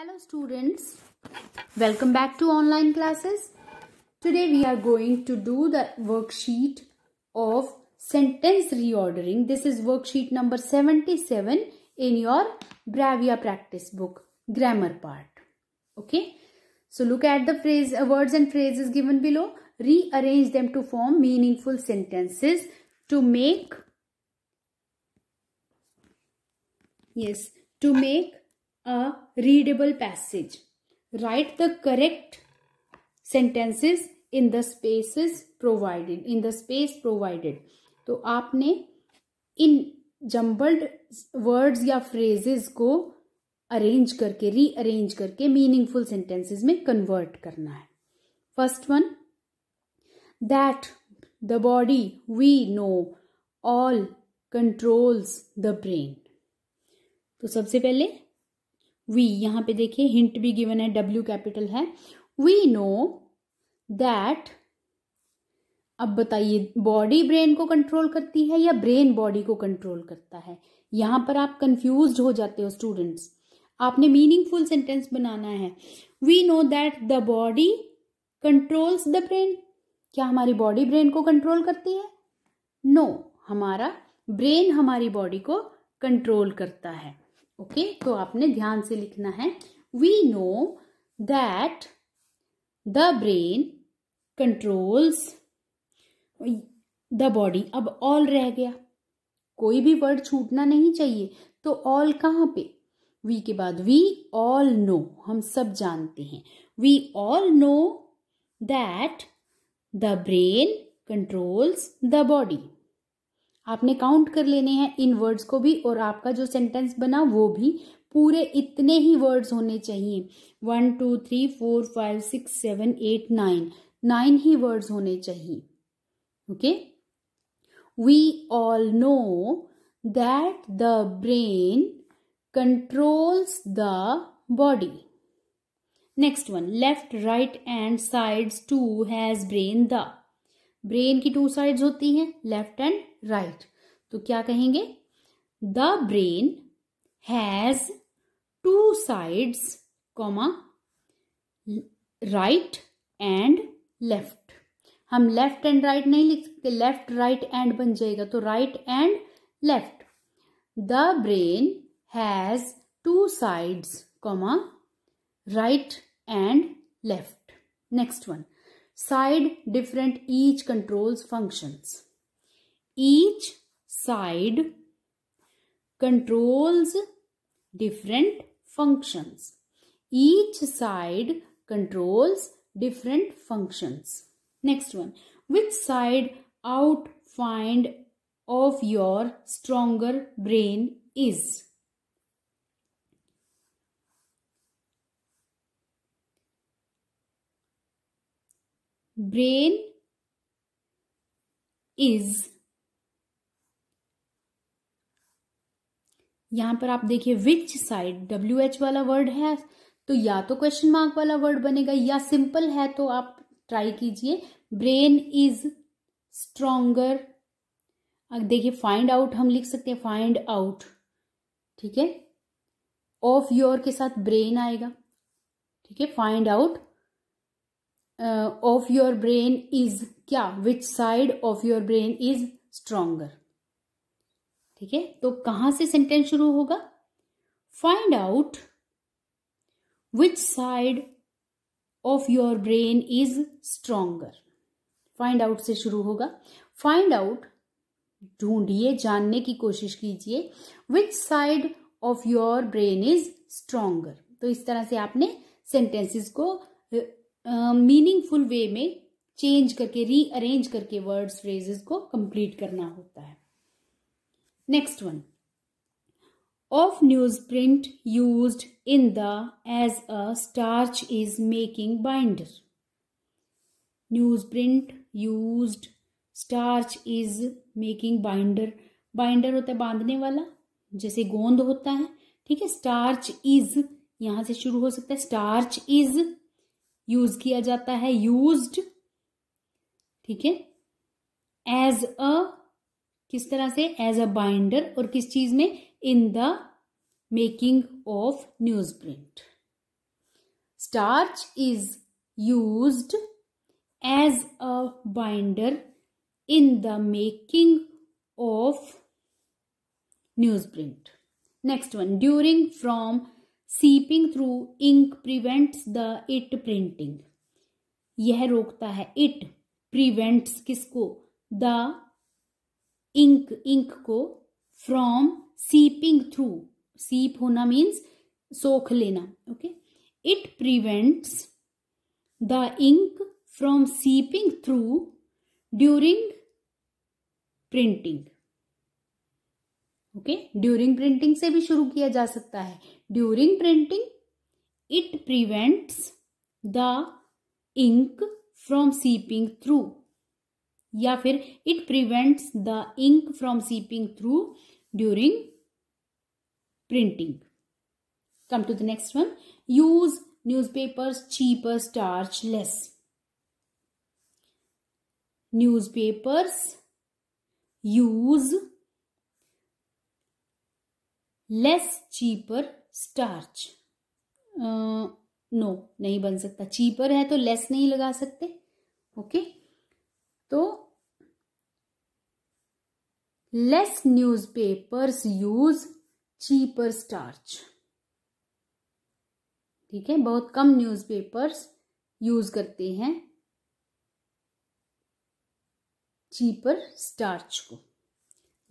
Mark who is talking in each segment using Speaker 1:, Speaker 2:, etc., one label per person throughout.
Speaker 1: Hello students, welcome back to online classes. Today we are going to do the worksheet of sentence reordering. This is worksheet number 77 in your Bravia practice book, grammar part. Okay, so look at the phrase, uh, words and phrases given below. Rearrange them to form meaningful sentences to make, yes, to make a readable passage. Write the correct sentences in the spaces provided. In the space provided. तो आपने इन jumbled words या phrases को arrange करके rearrange करके meaningful sentences में convert करना है first one that the body we know all controls the brain तो सबसे पहले वी यहां पे देखिए हिंट भी गिवन है डब्ल्यू कैपिटल है वी नो दैट अब बताइए बॉडी ब्रेन को कंट्रोल करती है या ब्रेन बॉडी को कंट्रोल करता है यहां पर आप कंफ्यूज हो जाते हो स्टूडेंट्स आपने मीनिंगफुल सेंटेंस बनाना है we know that the body controls the brain क्या हमारी बॉडी ब्रेन को कंट्रोल करती है नो no, हमारा ब्रेन हमारी बॉडी को कंट्रोल करता है ओके तो आपने ध्यान से लिखना है we know that the brain controls the body अब ऑल रह गया कोई भी वर्ड छूटना नहीं चाहिए तो ऑल कहाँ पे वी के बाद वी ऑल नो हम सब जानते हैं we all know that the brain controls the body आपने काउंट कर लेने हैं इन वर्ड्स को भी और आपका जो सेंटेंस बना वो भी पूरे इतने ही वर्ड्स होने चाहिए one two three four five six seven eight nine nine ही वर्ड्स होने चाहिए okay we all know that the brain controls the body next one left right and sides two has brain the brain की two sides होती हैं left and right तो क्या कहेंगे the brain has two sides comma right and left हम left and right नहीं लिख सकते लेफ्ट राइट एंड बन जाएगा तो right and left the brain has two sides comma right and left next one side different each controls functions Each side controls different functions. Each side controls different functions. Next one. Which side out find of your stronger brain is? Brain is यहां पर आप देखिए which side W H वाला word है तो या तो question mark वाला वर्ड बनेगा या सिंपल है तो आप ट्राई कीजिए ब्रेन इज स्ट्रोंगर अब देखिए फाइंड आउट हम लिख सकते हैं फाइंड आउट ठीक है ऑफ योर के साथ ब्रेन आएगा ठीक है find out of your brain is क्या which side of your brain is stronger ठीक है तो कहां से सेंटेंस शुरू होगा find out which side of your brain is stronger find out से शुरू होगा फाइंड आउट ढूंढिए जानने की कोशिश कीजिए which side of your brain is stronger तो इस तरह से आपने सेंटेंसेस को मीनिंगफुल uh, वे में चेंज करके रीअरेंज करके वर्ड्स फ्रेजेस को कंप्लीट करना होता है Next one. Of newsprint used in the as a starch is making binder. Newsprint used starch is making binder binder होता है बांधने वाला जैसे गोंद होता है ठीक है स्टार्च इज यहां से शुरू हो सकता है स्टार्च इज यूज किया जाता है यूज ठीक है एज अ किस तरह से एज अ बाइंडर और किस चीज में in the making of newsprint starch is use as a binder in the making of newsprint next one during from seeping through ink prevents the it printing यह रोकता है it prevents किसको the ink ink को from seeping through seep होना means सोख लेना okay it prevents the ink from seeping through during printing okay during printing से भी शुरू किया जा सकता है during printing it prevents the ink from seeping through या फिर it prevents the ink from seeping through during printing come to the next one use newspaper cheaper starch less newspapers use less cheaper starch no नहीं बन सकता cheaper है तो less नहीं लगा सकते ओके okay? तो news newspapers use cheaper starch ठीक है बहुत कम न्यूज न्यूज़पेपर्स यूज करते हैं चीपर स्टार्च को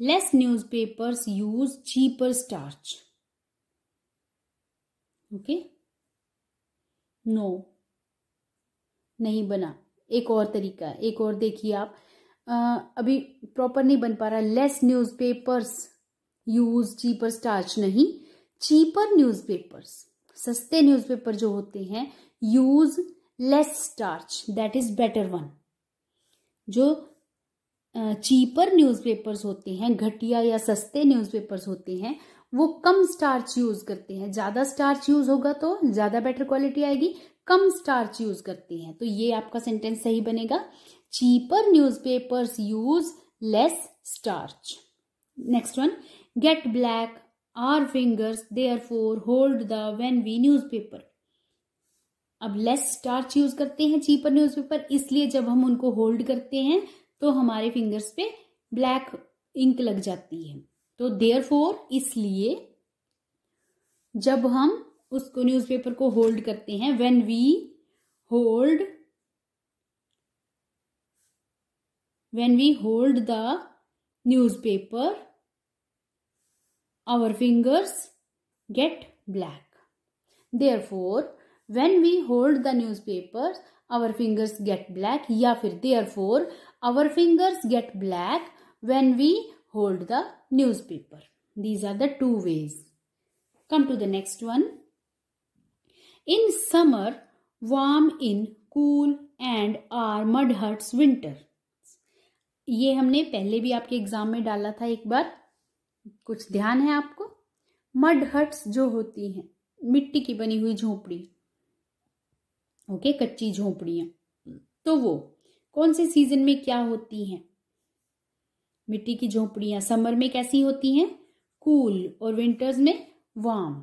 Speaker 1: less news newspapers use cheaper starch okay no नहीं बना एक और तरीका एक और देखिए आप अभी प्रॉपर नहीं बन पा रहा less newspapers use cheaper starch नहीं चीपर न्यूज़पेपर्स सस्ते न्यूज़पेपर जो होते हैं use less starch that is better one जो चीपर न्यूज़पेपर्स होते हैं घटिया या सस्ते न्यूज़पेपर्स होते हैं वो कम स्टार्च यूज़ करते हैं ज़्यादा स्टार्च यूज़ होगा तो ज़्यादा बेटर क्वालिटी आएगी कम स्टार्च यूज़ करते हैं तो ये आपका सेंटेंस सही बनेगा cheaper newspapers use less starch next one get black our fingers therefore hold the when we newspaper अब लेस स्टार्च यूज करते हैं चीपर न्यूज पेपर इसलिए जब हम उनको होल्ड करते हैं तो हमारे फिंगर्स पे ब्लैक इंक लग जाती है तो देयर फोर इसलिए जब हम उसको न्यूज पेपर को होल्ड करते हैं when we hold when we hold the newspaper, our fingers get black. Therefore, when we hold the newspapers, our fingers get black. Ya fir. therefore, our fingers get black when we hold the newspaper. These are the two ways. Come to the next one. In summer, warm in, cool and our mud hurts. winter. ये हमने पहले भी आपके exam में डाला था एक बार कुछ ध्यान है आपको मड हट्स जो होती हैं मिट्टी की बनी हुई झोपड़ी ओके कच्ची झोपड़ियां तो वो कौन से सीजन में क्या होती हैं मिट्टी की झोपड़ियां समर में कैसी होती हैं कूल cool, और विंटर्स में वार्म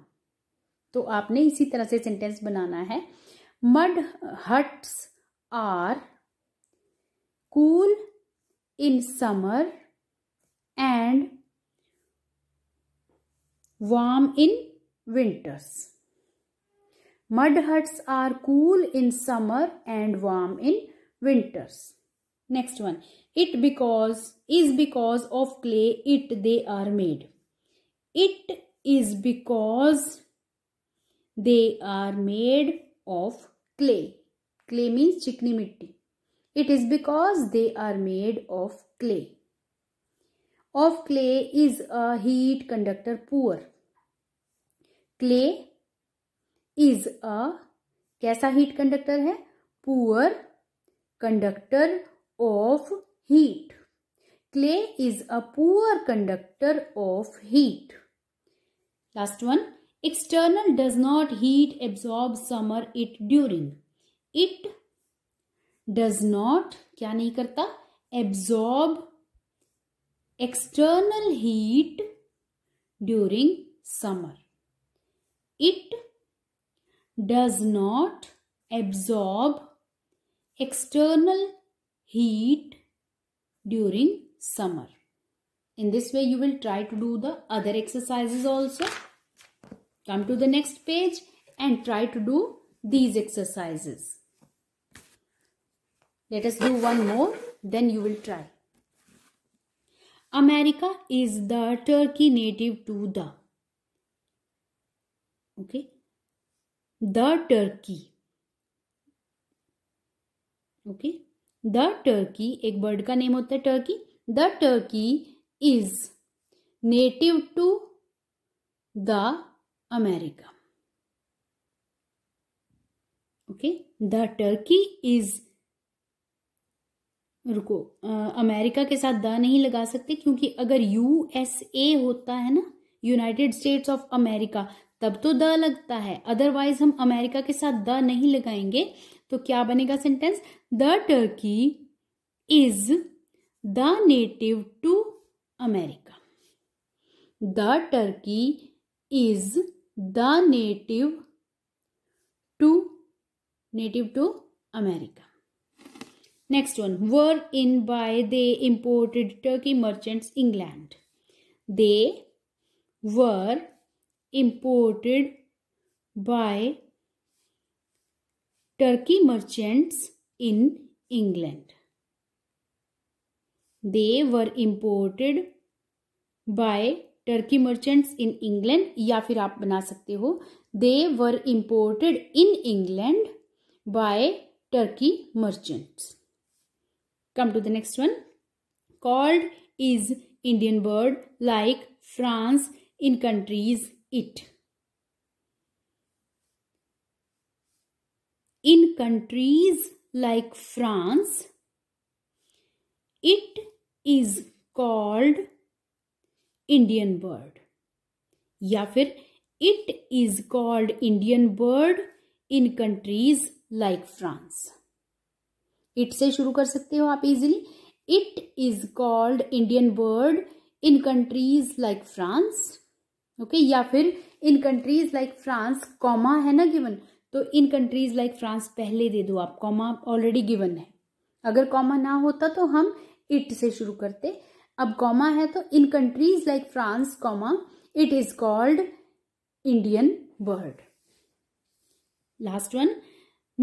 Speaker 1: तो आपने इसी तरह से सेंटेंस बनाना है mud huts are cool in summer and warm in winters. Mud huts are cool in summer and warm in winters. Next one. It because is because of clay it they are made. It is because they are made of clay. Clay means chikni mitti. It is because they are made of clay of clay is a heat conductor poor clay is a कैसा heat conductor है poor conductor of heat clay is a poor conductor of heat last one external does not heat absorb summer it during it Does not? क्या नहीं करता absorb external heat during summer? It does not absorb external heat during summer in this way you will try to do the other exercises also come to the next page and try to do these exercises let us do one more then you will try america is the turkey native to the okay the turkey okay the turkey एक bird का name होता है turkey the turkey is native to the america okay the turkey is रुको America के साथ the नहीं लगा सकते क्योंकि अगर यूएसए होता है ना यूनाइटेड स्टेट्स ऑफ अमेरिका तब तो द लगता है अदरवाइज हम अमेरिका के साथ द नहीं लगाएंगे तो क्या बनेगा sentence the turkey is the native to America the turkey is the native to native to America next one were in by they imported Turkey merchants England they were imported by Turkey merchants in England they were imported by Turkey merchants in England या फिर आप बना सकते हो they were imported in England by Turkey merchants Come to the next one. Called is Indian bird like France in countries it. In countries like France, it is called Indian bird. Ya fir it is called Indian bird in countries like France. It से शुरू कर सकते हो आप easily it is called Indian word in countries like France okay या फिर in countries like France comma है ना गिवन तो इन कंट्रीज लाइक फ्रांस पहले दे दो आप कॉमा ऑलरेडी गिवन है अगर कॉमा ना होता तो हम इट से शुरू करते अब कॉमा है तो in countries like France comma it is called Indian word last one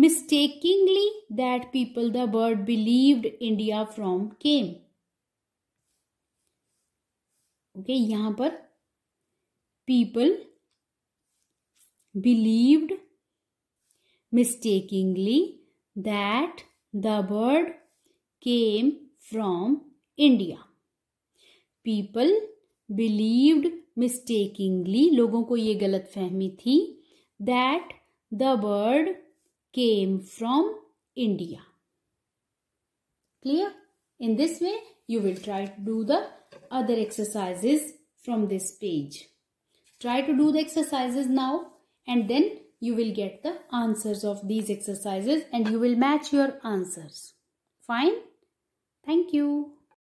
Speaker 1: mistakenly that people the bird believed India from came. okay, yahan par people believed mistakenly that the bird came from India. People believed mistakenly logon ko ye galat fehmi thi that the bird came from India. Clear? In this way, you will try to do the other exercises from this page. Try to do the exercises now and then you will get the answers of these exercises and you will match your answers. Fine? Thank you.